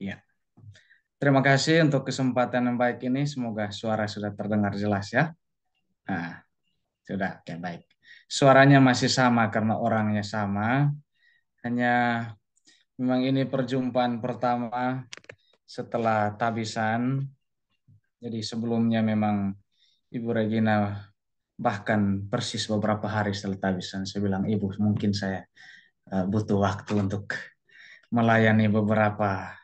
Ya. Terima kasih untuk kesempatan yang baik ini. Semoga suara sudah terdengar jelas ya. Nah, sudah, oke baik. Suaranya masih sama karena orangnya sama. Hanya memang ini perjumpaan pertama setelah tabisan. Jadi sebelumnya memang Ibu Regina bahkan persis beberapa hari setelah tabisan saya bilang ibu mungkin saya eh, butuh waktu untuk melayani beberapa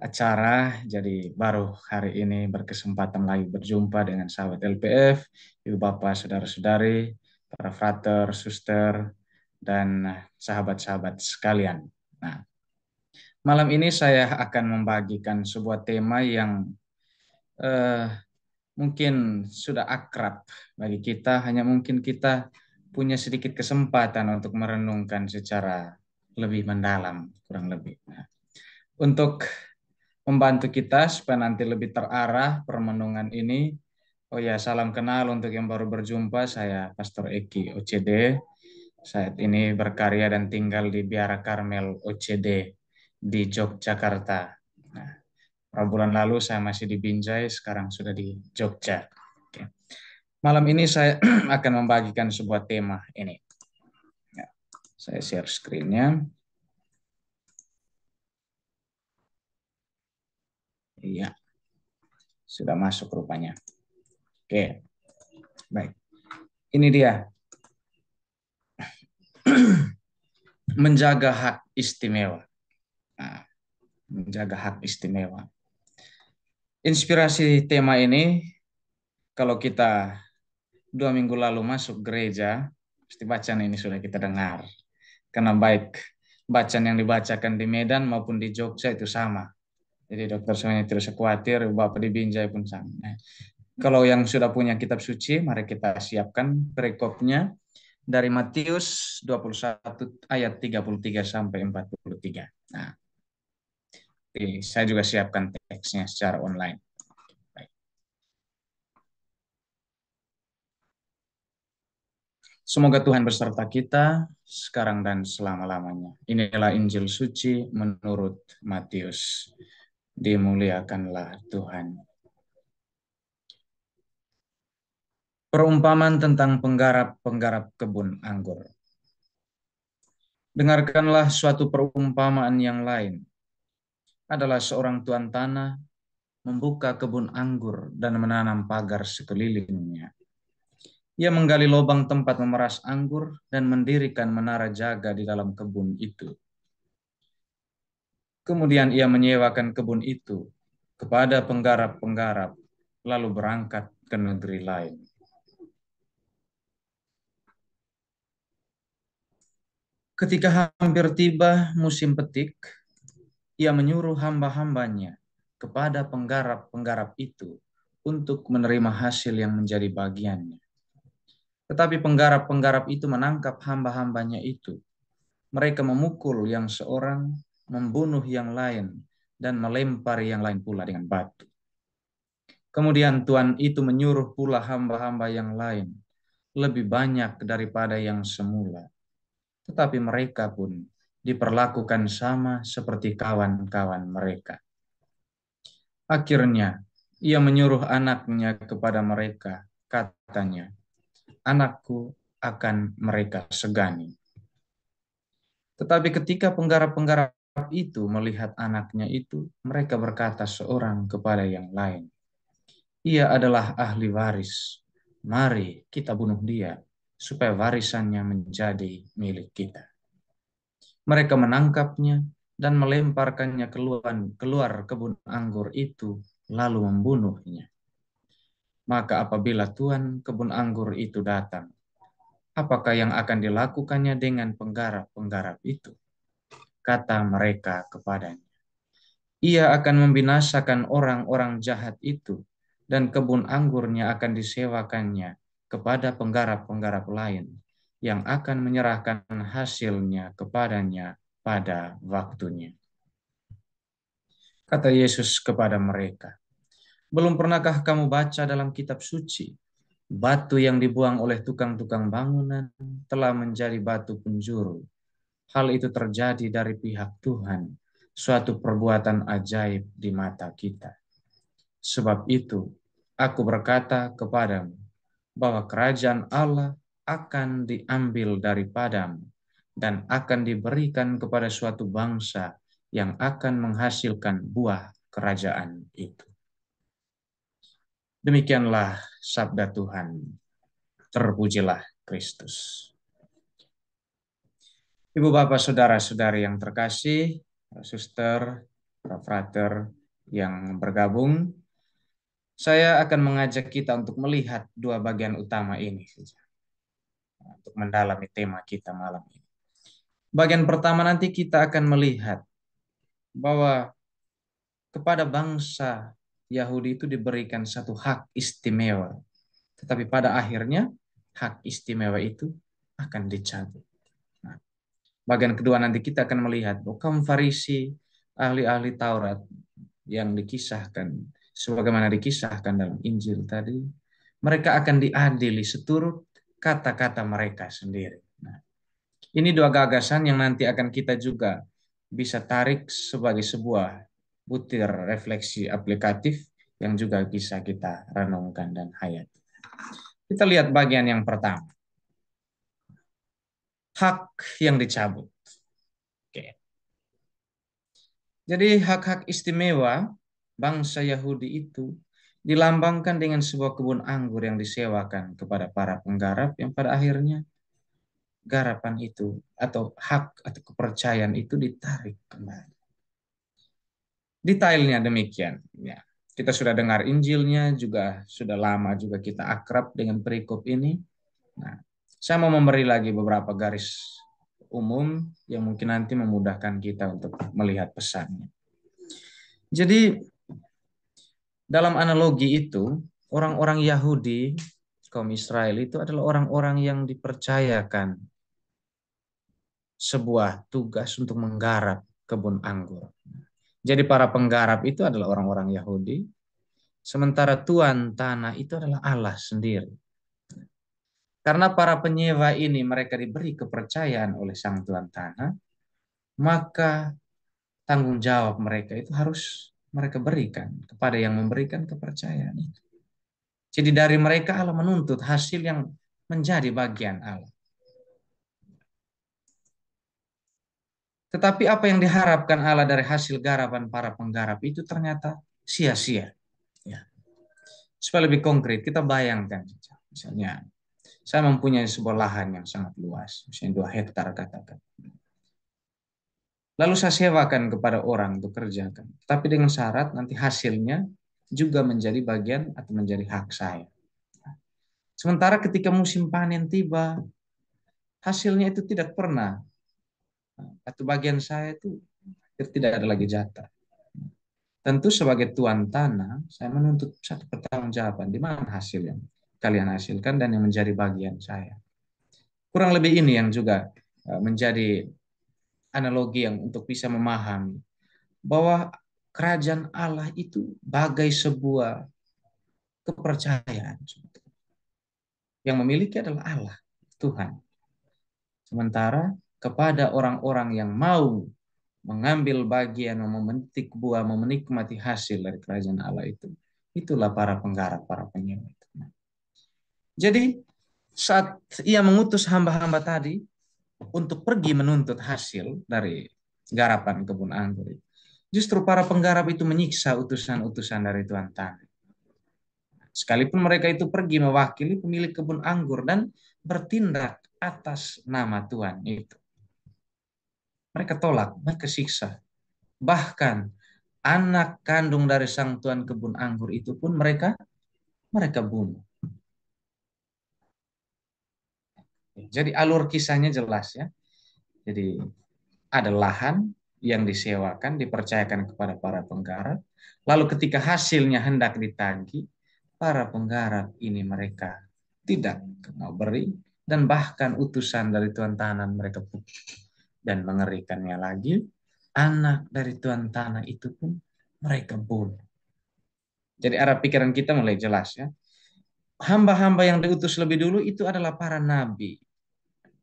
acara. Jadi baru hari ini berkesempatan lagi berjumpa dengan sahabat LPF, ibu bapak, saudara-saudari, para frater, suster, dan sahabat-sahabat sekalian. Nah, malam ini saya akan membagikan sebuah tema yang eh, mungkin sudah akrab bagi kita, hanya mungkin kita punya sedikit kesempatan untuk merenungkan secara lebih mendalam, kurang lebih. Nah, untuk membantu kita supaya nanti lebih terarah permenungan ini. Oh ya, salam kenal untuk yang baru berjumpa. Saya Pastor Eki OCD. Saat ini berkarya dan tinggal di Biara Karmel OCD di Yogyakarta. Nah, beberapa bulan lalu saya masih di Binjai, sekarang sudah di Jogja. Oke. Malam ini saya akan membagikan sebuah tema ini. Ya, saya share screen-nya. Iya. Sudah masuk rupanya. Oke. Baik. Ini dia. Menjaga hak istimewa. Nah, menjaga hak istimewa. Inspirasi tema ini, kalau kita dua minggu lalu masuk gereja, pasti bacaan ini sudah kita dengar. Karena baik bacaan yang dibacakan di Medan maupun di Jogja itu sama. Jadi dokter semuanya tidak usah khawatir, Bapak dibinjai pun sama. Nah, kalau yang sudah punya kitab suci, mari kita siapkan perikopnya dari Matius 21 ayat 33 sampai 43. Nah, oke, saya juga siapkan teksnya secara online. Semoga Tuhan beserta kita sekarang dan selama-lamanya. Inilah Injil suci menurut Matius dimuliakanlah Tuhan. Perumpamaan tentang penggarap-penggarap kebun anggur. Dengarkanlah suatu perumpamaan yang lain. Adalah seorang tuan tanah membuka kebun anggur dan menanam pagar sekelilingnya. Ia menggali lubang tempat memeras anggur dan mendirikan menara jaga di dalam kebun itu Kemudian ia menyewakan kebun itu kepada penggarap-penggarap, lalu berangkat ke negeri lain. Ketika hampir tiba musim petik, ia menyuruh hamba-hambanya kepada penggarap-penggarap itu untuk menerima hasil yang menjadi bagiannya. Tetapi penggarap-penggarap itu menangkap hamba-hambanya itu. Mereka memukul yang seorang membunuh yang lain, dan melempar yang lain pula dengan batu. Kemudian Tuhan itu menyuruh pula hamba-hamba yang lain lebih banyak daripada yang semula. Tetapi mereka pun diperlakukan sama seperti kawan-kawan mereka. Akhirnya, ia menyuruh anaknya kepada mereka, katanya, Anakku akan mereka segani. Tetapi ketika penggarap-penggarap itu melihat anaknya itu, mereka berkata seorang kepada yang lain, "Ia adalah ahli waris. Mari kita bunuh dia, supaya warisannya menjadi milik kita." Mereka menangkapnya dan melemparkannya keluar, keluar kebun anggur itu, lalu membunuhnya. Maka apabila Tuhan kebun anggur itu datang, apakah yang akan dilakukannya dengan penggarap-penggarap itu? kata mereka kepadanya. Ia akan membinasakan orang-orang jahat itu, dan kebun anggurnya akan disewakannya kepada penggarap-penggarap lain yang akan menyerahkan hasilnya kepadanya pada waktunya. Kata Yesus kepada mereka, Belum pernahkah kamu baca dalam kitab suci, batu yang dibuang oleh tukang-tukang bangunan telah menjadi batu penjuru hal itu terjadi dari pihak Tuhan, suatu perbuatan ajaib di mata kita. Sebab itu, aku berkata kepadamu bahwa kerajaan Allah akan diambil daripadamu dan akan diberikan kepada suatu bangsa yang akan menghasilkan buah kerajaan itu. Demikianlah sabda Tuhan. Terpujilah Kristus. Ibu Bapak Saudara-saudari yang terkasih, Suster, Frater yang bergabung, saya akan mengajak kita untuk melihat dua bagian utama ini untuk mendalami tema kita malam ini. Bagian pertama nanti kita akan melihat bahwa kepada bangsa Yahudi itu diberikan satu hak istimewa. Tetapi pada akhirnya hak istimewa itu akan dicabut bagian kedua nanti kita akan melihat bahwa kaum Farisi, ahli-ahli Taurat yang dikisahkan, sebagaimana dikisahkan dalam Injil tadi, mereka akan diadili seturut kata-kata mereka sendiri. Nah, ini dua gagasan yang nanti akan kita juga bisa tarik sebagai sebuah butir refleksi aplikatif yang juga bisa kita renungkan dan hayat. Kita lihat bagian yang pertama hak yang dicabut. Oke. Jadi hak-hak istimewa bangsa Yahudi itu dilambangkan dengan sebuah kebun anggur yang disewakan kepada para penggarap yang pada akhirnya garapan itu atau hak atau kepercayaan itu ditarik kembali. Detailnya demikian. Ya. Kita sudah dengar Injilnya juga sudah lama juga kita akrab dengan perikop ini. Nah, saya mau memberi lagi beberapa garis umum yang mungkin nanti memudahkan kita untuk melihat pesannya. Jadi dalam analogi itu orang-orang Yahudi kaum Israel itu adalah orang-orang yang dipercayakan sebuah tugas untuk menggarap kebun anggur. Jadi para penggarap itu adalah orang-orang Yahudi, sementara tuan tanah itu adalah Allah sendiri. Karena para penyewa ini mereka diberi kepercayaan oleh sang tuan tanah, maka tanggung jawab mereka itu harus mereka berikan kepada yang memberikan kepercayaan itu. Jadi dari mereka Allah menuntut hasil yang menjadi bagian Allah. Tetapi apa yang diharapkan Allah dari hasil garapan para penggarap itu ternyata sia-sia. Ya. Supaya lebih konkret, kita bayangkan. Misalnya, saya mempunyai sebuah lahan yang sangat luas, misalnya dua hektar katakan. Lalu saya sewakan kepada orang untuk kerjakan, tapi dengan syarat nanti hasilnya juga menjadi bagian atau menjadi hak saya. Sementara ketika musim panen tiba, hasilnya itu tidak pernah atau bagian saya itu tidak ada lagi jatah. Tentu sebagai tuan tanah, saya menuntut satu pertanggungjawaban di mana hasilnya kalian hasilkan dan yang menjadi bagian saya. Kurang lebih ini yang juga e, menjadi analogi yang untuk bisa memahami bahwa kerajaan Allah itu bagai sebuah kepercayaan yang memiliki adalah Allah, Tuhan. Sementara kepada orang-orang yang mau mengambil bagian, memetik buah, menikmati hasil dari kerajaan Allah itu, itulah para penggarap, para penyewa. Jadi saat ia mengutus hamba-hamba tadi untuk pergi menuntut hasil dari garapan kebun anggur justru para penggarap itu menyiksa utusan-utusan dari Tuhan Tani. Sekalipun mereka itu pergi mewakili pemilik kebun anggur dan bertindak atas nama Tuhan itu. Mereka tolak, mereka siksa. Bahkan anak kandung dari sang Tuhan kebun anggur itu pun mereka mereka bunuh. Jadi alur kisahnya jelas ya. Jadi ada lahan yang disewakan, dipercayakan kepada para penggarap. Lalu ketika hasilnya hendak ditagi, para penggarap ini mereka tidak mau beri dan bahkan utusan dari tuan tanah mereka pun dan mengerikannya lagi anak dari tuan tanah itu pun mereka bunuh. Jadi arah pikiran kita mulai jelas ya. Hamba-hamba yang diutus lebih dulu itu adalah para nabi,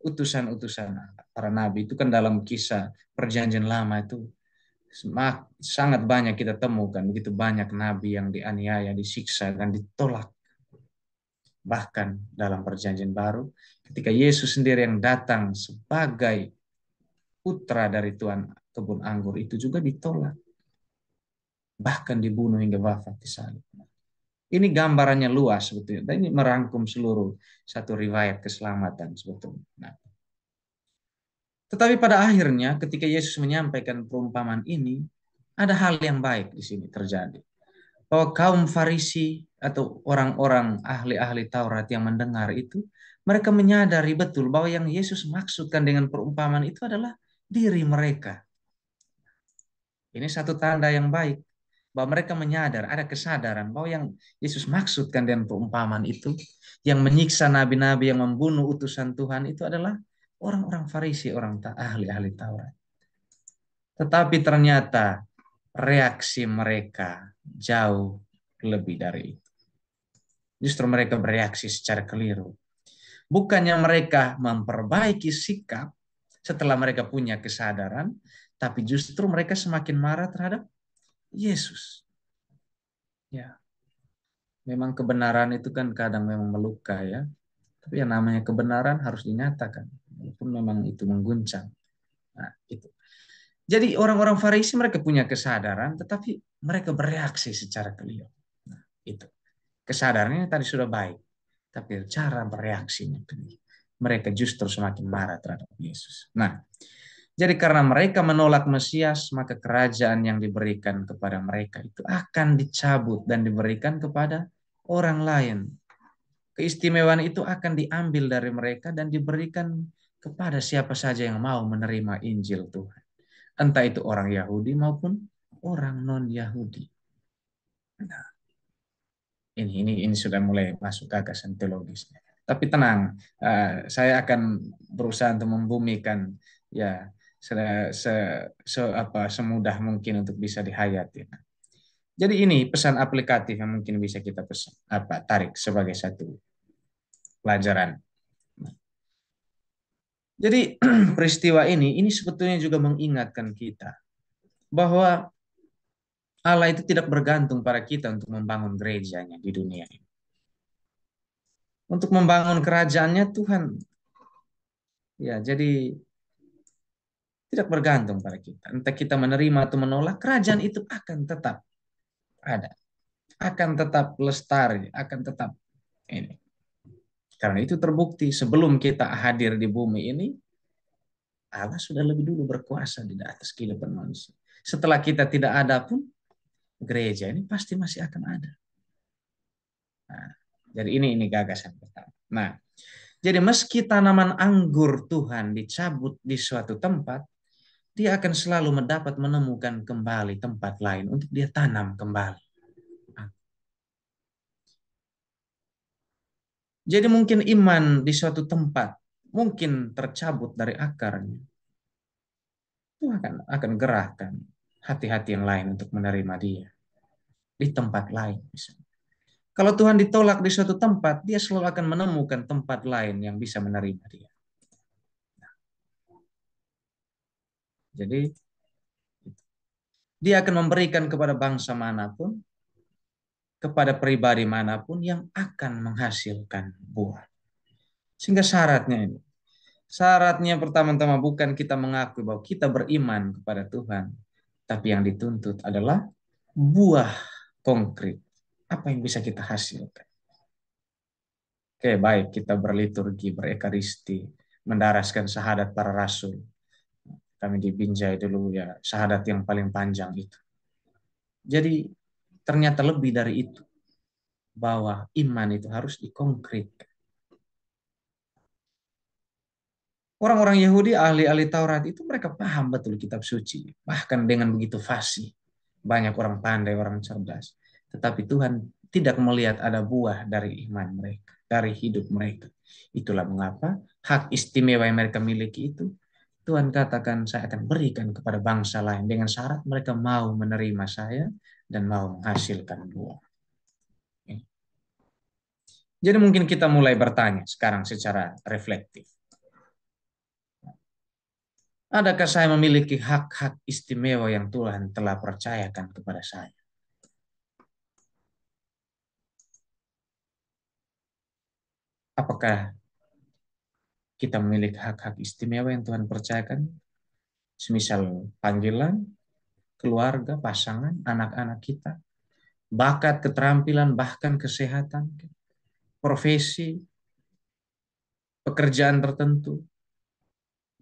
utusan-utusan para nabi itu kan dalam kisah perjanjian lama itu sangat banyak kita temukan begitu banyak nabi yang dianiaya, disiksa dan ditolak. Bahkan dalam perjanjian baru ketika Yesus sendiri yang datang sebagai putra dari Tuhan kebun anggur itu juga ditolak. Bahkan dibunuh hingga wafat di salib. Ini gambarannya luas sebetulnya. Dan ini merangkum seluruh satu riwayat keselamatan sebetulnya. Nah. Tetapi pada akhirnya ketika Yesus menyampaikan perumpamaan ini, ada hal yang baik di sini terjadi. Bahwa kaum Farisi atau orang-orang ahli-ahli Taurat yang mendengar itu, mereka menyadari betul bahwa yang Yesus maksudkan dengan perumpamaan itu adalah diri mereka. Ini satu tanda yang baik bahwa mereka menyadar ada kesadaran bahwa yang Yesus maksudkan dengan perumpamaan itu yang menyiksa nabi-nabi yang membunuh utusan Tuhan itu adalah orang-orang Farisi, orang ahli-ahli Taurat. Tetapi ternyata reaksi mereka jauh lebih dari itu. Justru mereka bereaksi secara keliru. Bukannya mereka memperbaiki sikap setelah mereka punya kesadaran, tapi justru mereka semakin marah terhadap Yesus. Ya. Memang kebenaran itu kan kadang memang melukai ya. Tapi yang namanya kebenaran harus dinyatakan. Walaupun memang itu mengguncang. Nah, itu. Jadi orang-orang Farisi mereka punya kesadaran, tetapi mereka bereaksi secara keliru. Nah, itu. Kesadarannya tadi sudah baik, tapi cara bereaksinya keliru. Mereka justru semakin marah terhadap Yesus. Nah, jadi karena mereka menolak Mesias, maka kerajaan yang diberikan kepada mereka itu akan dicabut dan diberikan kepada orang lain. Keistimewaan itu akan diambil dari mereka dan diberikan kepada siapa saja yang mau menerima Injil Tuhan. Entah itu orang Yahudi maupun orang non-Yahudi. Nah, ini, ini, ini sudah mulai masuk gagasan teologisnya. Tapi tenang, eh, saya akan berusaha untuk membumikan ya se, se, se apa semudah mungkin untuk bisa dihayati. jadi ini pesan aplikatif yang mungkin bisa kita pesan apa tarik sebagai satu pelajaran. jadi peristiwa ini ini sebetulnya juga mengingatkan kita bahwa Allah itu tidak bergantung pada kita untuk membangun gerejanya di dunia ini. Untuk membangun kerajaannya Tuhan. Ya, jadi tidak bergantung pada kita. Entah kita menerima atau menolak, kerajaan itu akan tetap ada. Akan tetap lestari, akan tetap ini. Karena itu terbukti sebelum kita hadir di bumi ini, Allah sudah lebih dulu berkuasa di atas kehidupan manusia. Setelah kita tidak ada pun, gereja ini pasti masih akan ada. Nah, jadi ini ini gagasan pertama. Nah, jadi meski tanaman anggur Tuhan dicabut di suatu tempat, dia akan selalu mendapat menemukan kembali tempat lain untuk dia tanam kembali. Jadi mungkin iman di suatu tempat mungkin tercabut dari akarnya. Itu akan akan gerakan hati-hati yang lain untuk menerima dia di tempat lain Kalau Tuhan ditolak di suatu tempat, dia selalu akan menemukan tempat lain yang bisa menerima dia. Jadi dia akan memberikan kepada bangsa manapun, kepada pribadi manapun yang akan menghasilkan buah. Sehingga syaratnya ini. Syaratnya pertama-tama bukan kita mengakui bahwa kita beriman kepada Tuhan. Tapi yang dituntut adalah buah konkret. Apa yang bisa kita hasilkan. Oke, baik kita berliturgi, berekaristi, mendaraskan syahadat para rasul kami dipinjai dulu ya syahadat yang paling panjang itu. Jadi ternyata lebih dari itu bahwa iman itu harus dikonkret Orang-orang Yahudi, ahli-ahli Taurat itu mereka paham betul kitab suci. Bahkan dengan begitu fasih. Banyak orang pandai, orang cerdas. Tetapi Tuhan tidak melihat ada buah dari iman mereka, dari hidup mereka. Itulah mengapa hak istimewa yang mereka miliki itu Tuhan katakan saya akan berikan kepada bangsa lain dengan syarat mereka mau menerima saya dan mau menghasilkan buah. Ya. Jadi mungkin kita mulai bertanya sekarang secara reflektif. Adakah saya memiliki hak-hak istimewa yang Tuhan telah percayakan kepada saya? Apakah kita memiliki hak-hak istimewa yang Tuhan percayakan, semisal panggilan, keluarga, pasangan, anak-anak kita, bakat, keterampilan, bahkan kesehatan, profesi, pekerjaan tertentu.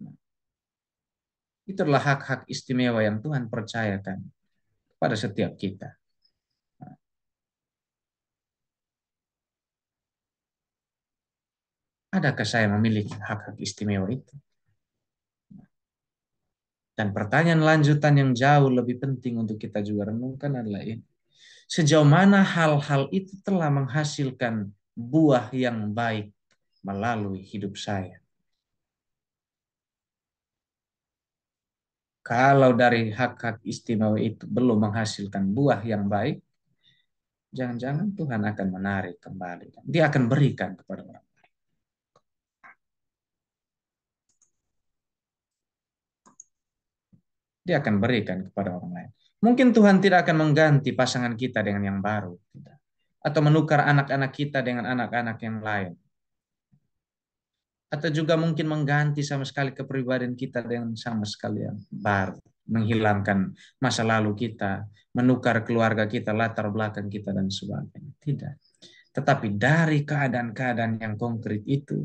Nah, itulah hak-hak istimewa yang Tuhan percayakan kepada setiap kita. Adakah saya memiliki hak-hak istimewa itu? Dan pertanyaan lanjutan yang jauh lebih penting untuk kita juga renungkan adalah ini. Sejauh mana hal-hal itu telah menghasilkan buah yang baik melalui hidup saya? Kalau dari hak-hak istimewa itu belum menghasilkan buah yang baik, jangan-jangan Tuhan akan menarik kembali. Dia akan berikan kepada orang. dia akan berikan kepada orang lain. Mungkin Tuhan tidak akan mengganti pasangan kita dengan yang baru. Atau menukar anak-anak kita dengan anak-anak yang lain. Atau juga mungkin mengganti sama sekali kepribadian kita dengan sama sekali yang baru. Menghilangkan masa lalu kita, menukar keluarga kita, latar belakang kita, dan sebagainya. Tidak. Tetapi dari keadaan-keadaan yang konkret itu,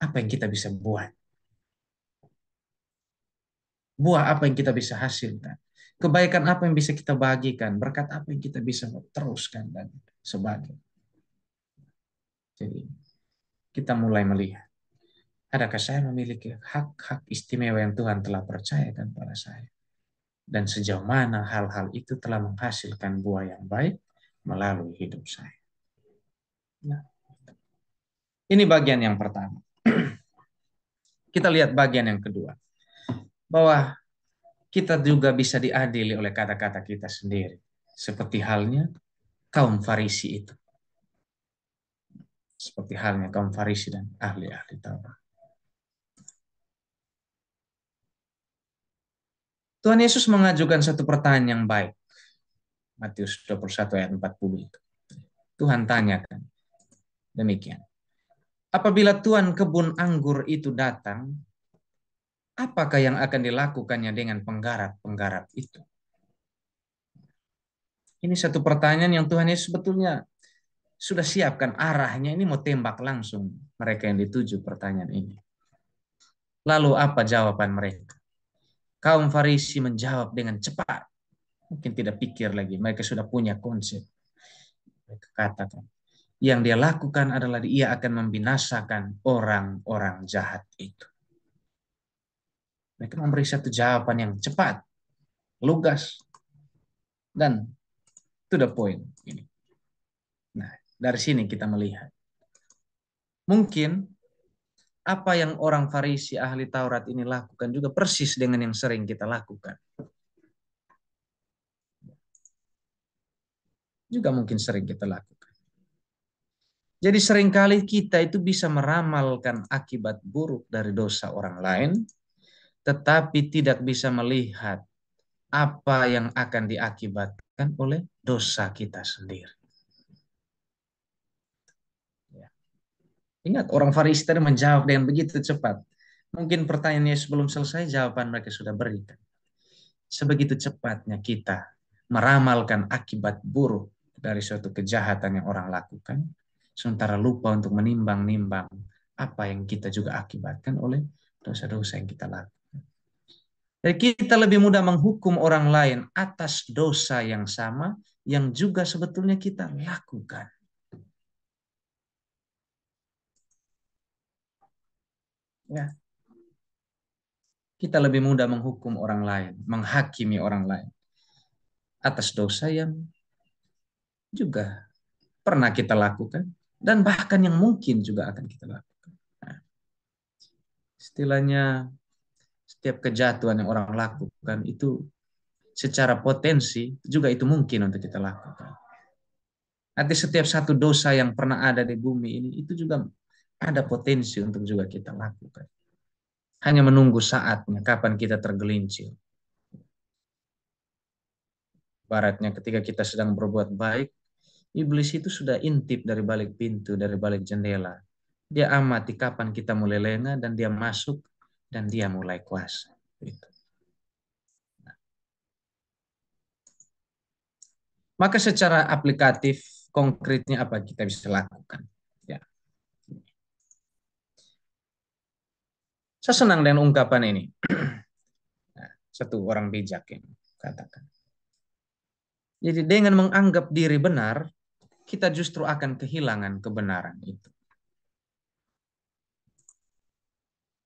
apa yang kita bisa buat? buah apa yang kita bisa hasilkan, kebaikan apa yang bisa kita bagikan, berkat apa yang kita bisa teruskan dan sebagainya. Jadi kita mulai melihat adakah saya memiliki hak-hak istimewa yang Tuhan telah percayakan pada saya dan sejauh mana hal-hal itu telah menghasilkan buah yang baik melalui hidup saya. Nah, ini bagian yang pertama. Kita lihat bagian yang kedua bahwa kita juga bisa diadili oleh kata-kata kita sendiri. Seperti halnya kaum farisi itu. Seperti halnya kaum farisi dan ahli-ahli Taurat. Tuhan Yesus mengajukan satu pertanyaan yang baik. Matius 21 ayat 40 itu. Tuhan tanyakan. Demikian. Apabila Tuhan kebun anggur itu datang apakah yang akan dilakukannya dengan penggarap-penggarap itu? Ini satu pertanyaan yang Tuhan Yesus sebetulnya sudah siapkan arahnya ini mau tembak langsung mereka yang dituju pertanyaan ini. Lalu apa jawaban mereka? Kaum Farisi menjawab dengan cepat. Mungkin tidak pikir lagi, mereka sudah punya konsep. Mereka katakan, yang dia lakukan adalah dia akan membinasakan orang-orang jahat itu. Mereka memberi satu jawaban yang cepat, lugas, dan to the point. Ini. Nah, dari sini kita melihat. Mungkin apa yang orang Farisi ahli Taurat ini lakukan juga persis dengan yang sering kita lakukan. Juga mungkin sering kita lakukan. Jadi seringkali kita itu bisa meramalkan akibat buruk dari dosa orang lain tetapi tidak bisa melihat apa yang akan diakibatkan oleh dosa kita sendiri. Ya. Ingat, orang Farisi tadi menjawab dengan begitu cepat. Mungkin pertanyaannya sebelum selesai, jawaban mereka sudah berikan. Sebegitu cepatnya kita meramalkan akibat buruk dari suatu kejahatan yang orang lakukan, sementara lupa untuk menimbang-nimbang apa yang kita juga akibatkan oleh dosa-dosa yang kita lakukan. Eh, kita lebih mudah menghukum orang lain atas dosa yang sama yang juga sebetulnya kita lakukan. Ya. Kita lebih mudah menghukum orang lain, menghakimi orang lain atas dosa yang juga pernah kita lakukan dan bahkan yang mungkin juga akan kita lakukan. Nah, istilahnya setiap kejatuhan yang orang lakukan itu secara potensi juga itu mungkin untuk kita lakukan. Nanti setiap satu dosa yang pernah ada di bumi ini itu juga ada potensi untuk juga kita lakukan. Hanya menunggu saatnya kapan kita tergelincir. Baratnya ketika kita sedang berbuat baik, iblis itu sudah intip dari balik pintu, dari balik jendela. Dia amati kapan kita mulai lengah dan dia masuk dan dia mulai kuasa. Gitu. Nah. Maka secara aplikatif konkretnya apa kita bisa lakukan? Ya. Saya senang dengan ungkapan ini. Nah, satu orang bijak yang katakan. Jadi dengan menganggap diri benar, kita justru akan kehilangan kebenaran itu.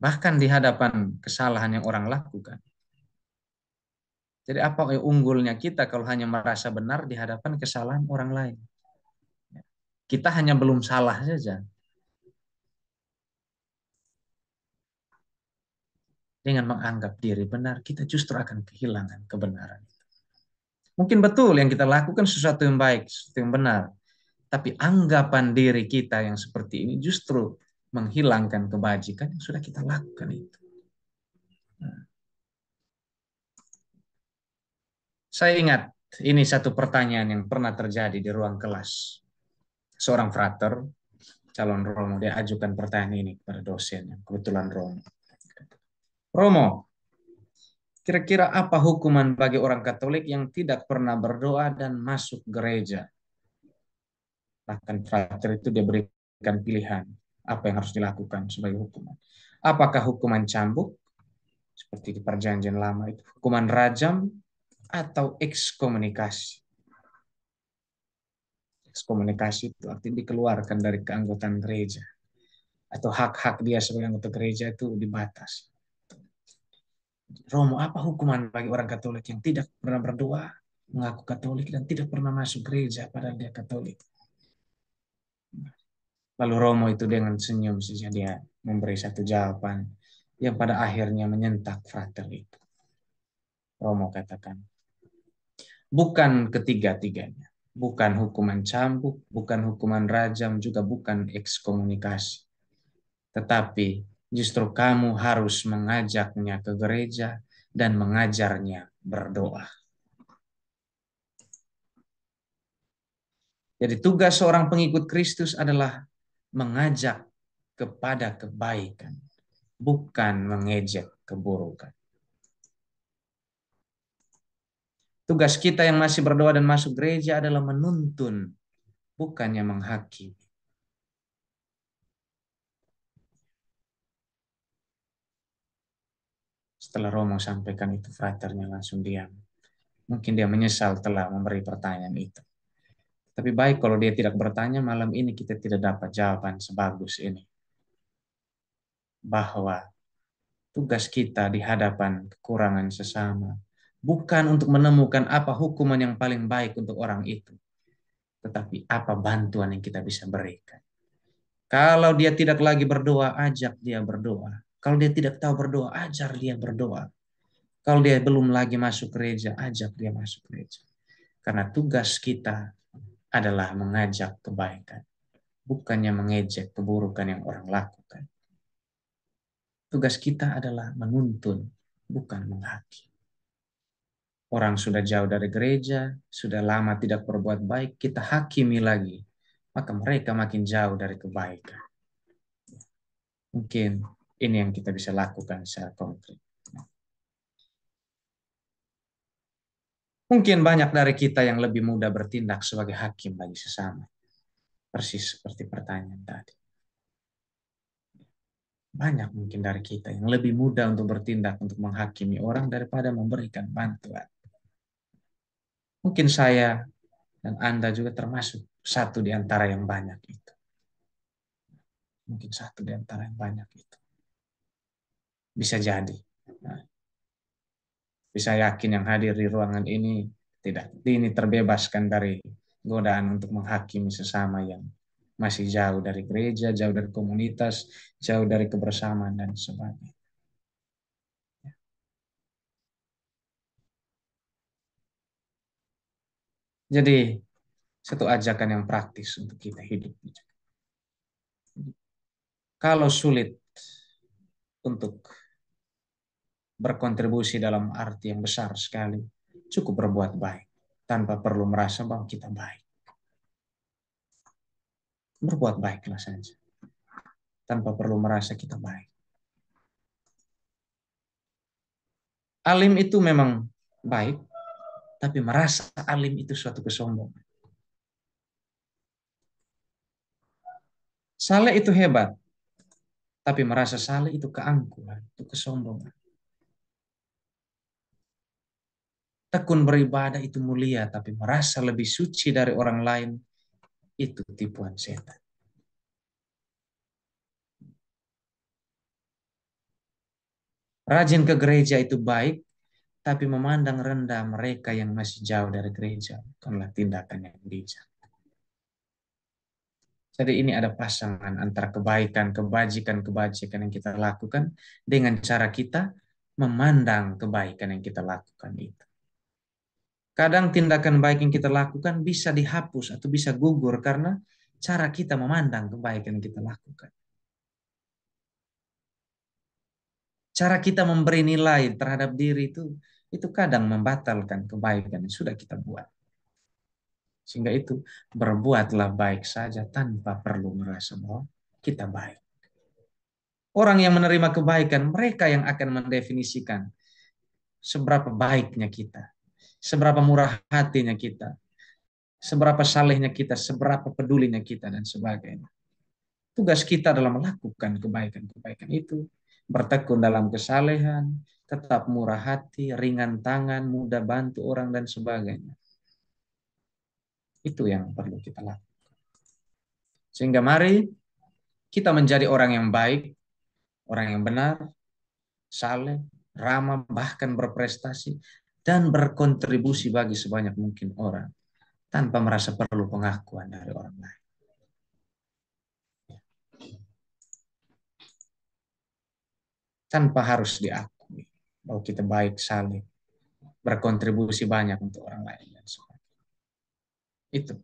bahkan di hadapan kesalahan yang orang lakukan. Jadi apa unggulnya kita kalau hanya merasa benar di hadapan kesalahan orang lain? Kita hanya belum salah saja. Dengan menganggap diri benar, kita justru akan kehilangan kebenaran Mungkin betul yang kita lakukan sesuatu yang baik, sesuatu yang benar. Tapi anggapan diri kita yang seperti ini justru menghilangkan kebajikan yang sudah kita lakukan itu. Nah. Saya ingat ini satu pertanyaan yang pernah terjadi di ruang kelas. Seorang frater, calon Romo, dia ajukan pertanyaan ini kepada dosen kebetulan Romo. Romo, kira-kira apa hukuman bagi orang Katolik yang tidak pernah berdoa dan masuk gereja? Bahkan frater itu diberikan pilihan apa yang harus dilakukan sebagai hukuman. Apakah hukuman cambuk seperti di perjanjian lama itu, hukuman rajam atau ekskomunikasi? Ekskomunikasi itu artinya dikeluarkan dari keanggotaan gereja atau hak-hak dia sebagai anggota gereja itu dibatasi. Romo, apa hukuman bagi orang Katolik yang tidak pernah berdoa, mengaku Katolik dan tidak pernah masuk gereja padahal dia Katolik? Lalu Romo itu dengan senyum saja dia memberi satu jawaban yang pada akhirnya menyentak frater itu. Romo katakan, bukan ketiga-tiganya. Bukan hukuman cambuk, bukan hukuman rajam, juga bukan ekskomunikasi. Tetapi justru kamu harus mengajaknya ke gereja dan mengajarnya berdoa. Jadi tugas seorang pengikut Kristus adalah mengajak kepada kebaikan, bukan mengejek keburukan. Tugas kita yang masih berdoa dan masuk gereja adalah menuntun, bukannya menghakimi. Setelah Romo sampaikan itu, fraternya langsung diam. Mungkin dia menyesal telah memberi pertanyaan itu. Tapi baik kalau dia tidak bertanya malam ini kita tidak dapat jawaban sebagus ini. Bahwa tugas kita di hadapan kekurangan sesama bukan untuk menemukan apa hukuman yang paling baik untuk orang itu, tetapi apa bantuan yang kita bisa berikan. Kalau dia tidak lagi berdoa, ajak dia berdoa. Kalau dia tidak tahu berdoa, ajar dia berdoa. Kalau dia belum lagi masuk gereja, ajak dia masuk gereja. Karena tugas kita adalah mengajak kebaikan, bukannya mengejek keburukan yang orang lakukan. Tugas kita adalah menuntun, bukan menghakimi. Orang sudah jauh dari gereja, sudah lama tidak berbuat baik, kita hakimi lagi. Maka mereka makin jauh dari kebaikan. Mungkin ini yang kita bisa lakukan secara konkret. Mungkin banyak dari kita yang lebih mudah bertindak sebagai hakim bagi sesama. Persis seperti pertanyaan tadi. Banyak mungkin dari kita yang lebih mudah untuk bertindak untuk menghakimi orang daripada memberikan bantuan. Mungkin saya dan Anda juga termasuk satu di antara yang banyak itu. Mungkin satu di antara yang banyak itu. Bisa jadi. Nah, bisa yakin yang hadir di ruangan ini tidak ini terbebaskan dari godaan untuk menghakimi sesama yang masih jauh dari gereja, jauh dari komunitas, jauh dari kebersamaan dan sebagainya. Jadi satu ajakan yang praktis untuk kita hidup. Kalau sulit untuk berkontribusi dalam arti yang besar sekali. Cukup berbuat baik tanpa perlu merasa bahwa kita baik. Berbuat baiklah saja. Tanpa perlu merasa kita baik. Alim itu memang baik, tapi merasa alim itu suatu kesombongan. Saleh itu hebat, tapi merasa saleh itu keangkuhan, itu kesombongan. tekun beribadah itu mulia, tapi merasa lebih suci dari orang lain, itu tipuan setan. Rajin ke gereja itu baik, tapi memandang rendah mereka yang masih jauh dari gereja, bukanlah tindakan yang bijak. Jadi ini ada pasangan antara kebaikan, kebajikan, kebajikan yang kita lakukan dengan cara kita memandang kebaikan yang kita lakukan itu. Kadang tindakan baik yang kita lakukan bisa dihapus atau bisa gugur karena cara kita memandang kebaikan yang kita lakukan. Cara kita memberi nilai terhadap diri itu itu kadang membatalkan kebaikan yang sudah kita buat. Sehingga itu berbuatlah baik saja tanpa perlu merasa bahwa kita baik. Orang yang menerima kebaikan, mereka yang akan mendefinisikan seberapa baiknya kita seberapa murah hatinya kita, seberapa salehnya kita, seberapa pedulinya kita, dan sebagainya. Tugas kita dalam melakukan kebaikan-kebaikan itu, bertekun dalam kesalehan, tetap murah hati, ringan tangan, mudah bantu orang, dan sebagainya. Itu yang perlu kita lakukan. Sehingga mari kita menjadi orang yang baik, orang yang benar, saleh, ramah, bahkan berprestasi, dan berkontribusi bagi sebanyak mungkin orang tanpa merasa perlu pengakuan dari orang lain. Tanpa harus diakui bahwa kita baik saling berkontribusi banyak untuk orang lain dan sebagainya. Itu.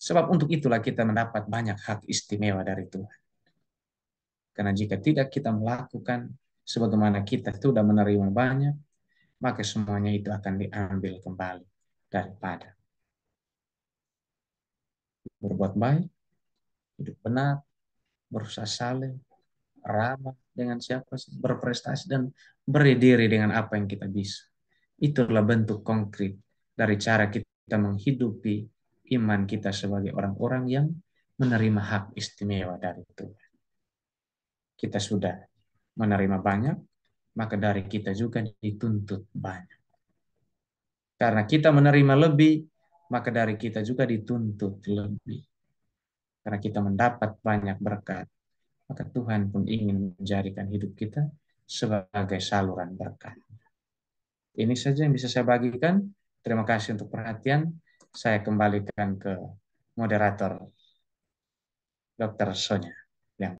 Sebab untuk itulah kita mendapat banyak hak istimewa dari Tuhan. Karena jika tidak kita melakukan sebagaimana kita sudah menerima banyak, maka semuanya itu akan diambil kembali daripada berbuat baik, hidup benar, berusaha saling, ramah dengan siapa, berprestasi, dan beri diri dengan apa yang kita bisa. Itulah bentuk konkret dari cara kita menghidupi iman kita sebagai orang-orang yang menerima hak istimewa dari Tuhan. Kita sudah menerima banyak, maka dari kita juga dituntut banyak. Karena kita menerima lebih, maka dari kita juga dituntut lebih. Karena kita mendapat banyak berkat, maka Tuhan pun ingin menjadikan hidup kita sebagai saluran berkat. Ini saja yang bisa saya bagikan. Terima kasih untuk perhatian. Saya kembalikan ke moderator, Dr. Sonya.